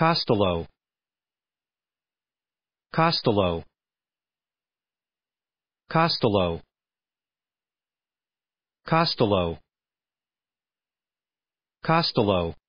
Costello Costello Costello Costello Costello